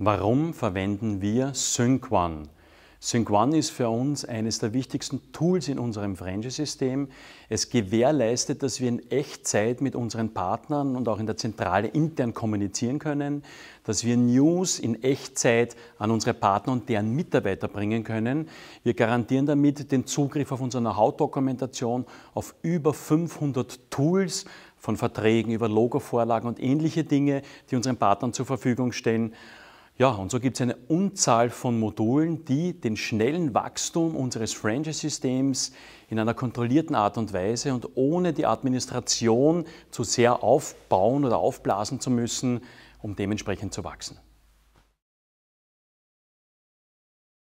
Warum verwenden wir Sync One? Sync One ist für uns eines der wichtigsten Tools in unserem Franchise-System. Es gewährleistet, dass wir in Echtzeit mit unseren Partnern und auch in der Zentrale intern kommunizieren können, dass wir News in Echtzeit an unsere Partner und deren Mitarbeiter bringen können. Wir garantieren damit den Zugriff auf unsere Know-how-Dokumentation, auf über 500 Tools, von Verträgen über Logo-Vorlagen und ähnliche Dinge, die unseren Partnern zur Verfügung stehen. Ja, und so gibt es eine Unzahl von Modulen, die den schnellen Wachstum unseres Franchise-Systems in einer kontrollierten Art und Weise und ohne die Administration zu sehr aufbauen oder aufblasen zu müssen, um dementsprechend zu wachsen.